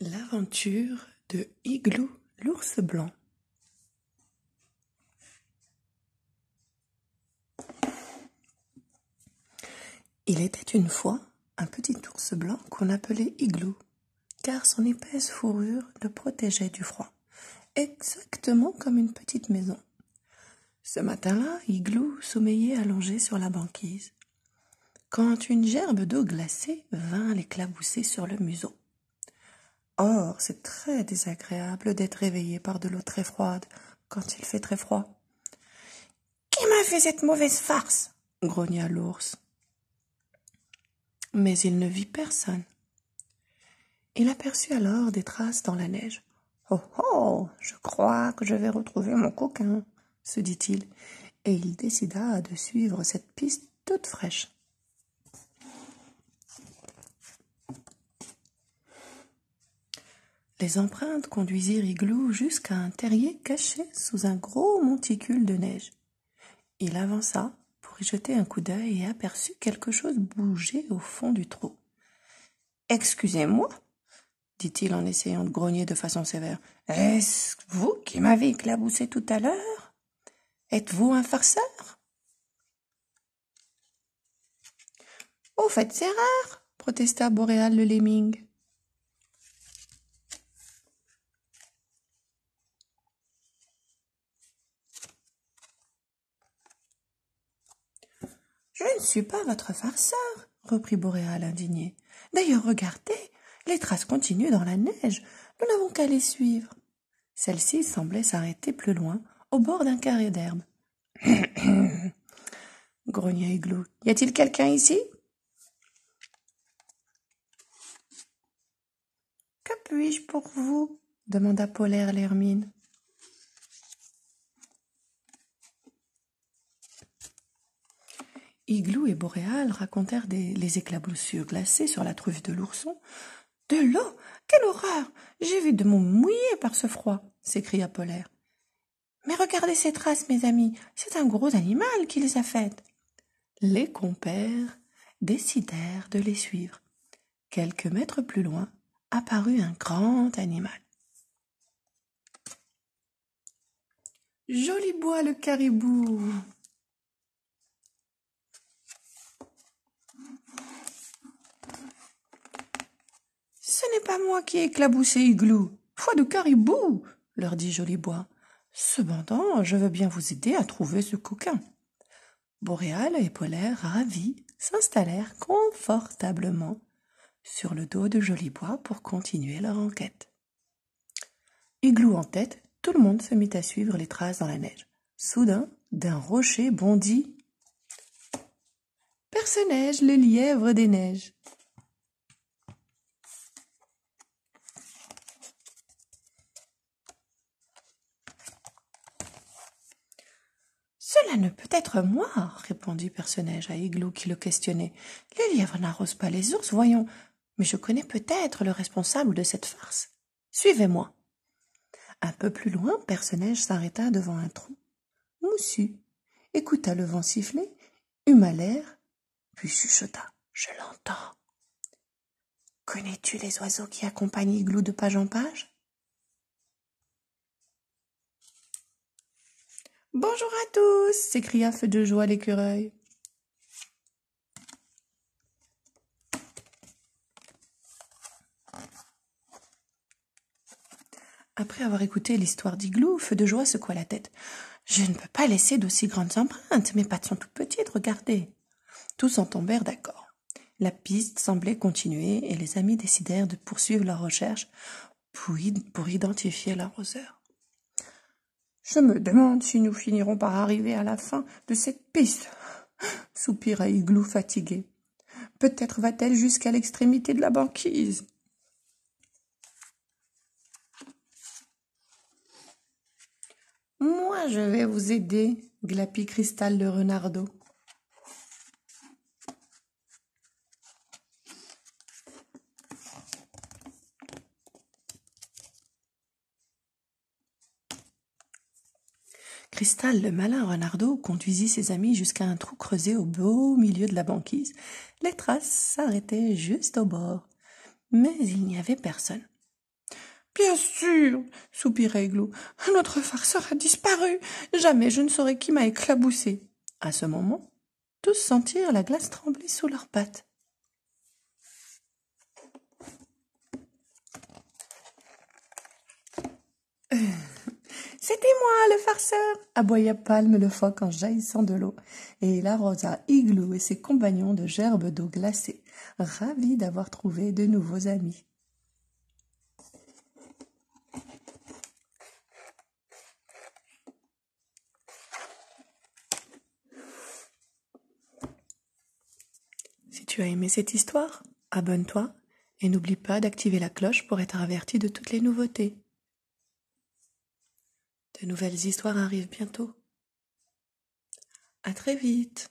L'aventure de Igloo l'ours blanc. Il était une fois un petit ours blanc qu'on appelait Igloo, car son épaisse fourrure le protégeait du froid, exactement comme une petite maison. Ce matin-là, Igloo sommeillait allongé sur la banquise, quand une gerbe d'eau glacée vint l'éclabousser sur le museau. Or, c'est très désagréable d'être réveillé par de l'eau très froide quand il fait très froid. Qui m'a fait cette mauvaise farce grogna l'ours. Mais il ne vit personne. Il aperçut alors des traces dans la neige. Oh oh Je crois que je vais retrouver mon coquin, se dit-il, et il décida de suivre cette piste toute fraîche. Les empreintes conduisirent Igloo jusqu'à un terrier caché sous un gros monticule de neige. Il avança pour y jeter un coup d'œil et aperçut quelque chose bouger au fond du trou. Excusez-moi, dit-il en essayant de grogner de façon sévère. Est-ce vous qui m'avez éclaboussé tout à l'heure Êtes-vous un farceur Au fait, c'est rare, protesta Boréal le Lemming. Je ne suis pas votre farceur, reprit Boréal indigné. D'ailleurs, regardez, les traces continuent dans la neige. Nous n'avons qu'à les suivre. Celle-ci semblait s'arrêter plus loin, au bord d'un carré d'herbe. grogna Igloo. Y a-t-il quelqu'un ici Que puis-je pour vous demanda Polaire l'hermine. Igloo et Boréal racontèrent les éclaboussures glacées sur la truffe de l'ourson. De l'eau Quelle horreur J'ai vu de mon mouiller par ce froid s'écria Polaire. Mais regardez ces traces, mes amis C'est un gros animal qui les a faites Les compères décidèrent de les suivre. Quelques mètres plus loin apparut un grand animal. Joli bois le caribou pas moi qui ai éclaboussé Igloo. Foi de caribou leur dit Jolibois. Cependant, je veux bien vous aider à trouver ce coquin. Boréal et Polaire, ravis, s'installèrent confortablement sur le dos de Jolibois pour continuer leur enquête. Igloo en tête, tout le monde se mit à suivre les traces dans la neige. Soudain, d'un rocher bondit Perce-neige, le lièvre des neiges. Cela ne peut être moi, répondit Personnage à Igloo qui le questionnait. Les lièvres n'arrosent pas les ours, voyons. Mais je connais peut-être le responsable de cette farce. Suivez-moi. Un peu plus loin, Personnage s'arrêta devant un trou moussu, écouta le vent siffler, huma l'air, puis chuchota. Je l'entends. Connais-tu les oiseaux qui accompagnent Igloo de page en page Bonjour à tous s'écria feu de joie l'écureuil. Après avoir écouté l'histoire d'Iglou, Feu de Joie secoua la tête. Je ne peux pas laisser d'aussi grandes empreintes, mes pattes sont toutes petites, regardez. Tous en tombèrent d'accord. La piste semblait continuer et les amis décidèrent de poursuivre leur recherche pour, pour identifier l'arroseur. Je me demande si nous finirons par arriver à la fin de cette piste, soupira Igloo fatigué. Peut-être va-t-elle jusqu'à l'extrémité de la banquise. Moi, je vais vous aider, glapit Cristal de renardeau. Cristal, le malin Renardo conduisit ses amis jusqu'à un trou creusé au beau milieu de la banquise. Les traces s'arrêtaient juste au bord. Mais il n'y avait personne. Bien sûr, soupira un notre farceur a disparu. Jamais je ne saurais qui m'a éclaboussé. À ce moment, tous sentirent la glace trembler sous leurs pattes. Euh. C'était moi, le farceur aboya Palme le phoque en jaillissant de l'eau, et il arrosa Igloo et ses compagnons de gerbes d'eau glacée, ravis d'avoir trouvé de nouveaux amis. Si tu as aimé cette histoire, abonne-toi et n'oublie pas d'activer la cloche pour être averti de toutes les nouveautés. De nouvelles histoires arrivent bientôt. À très vite!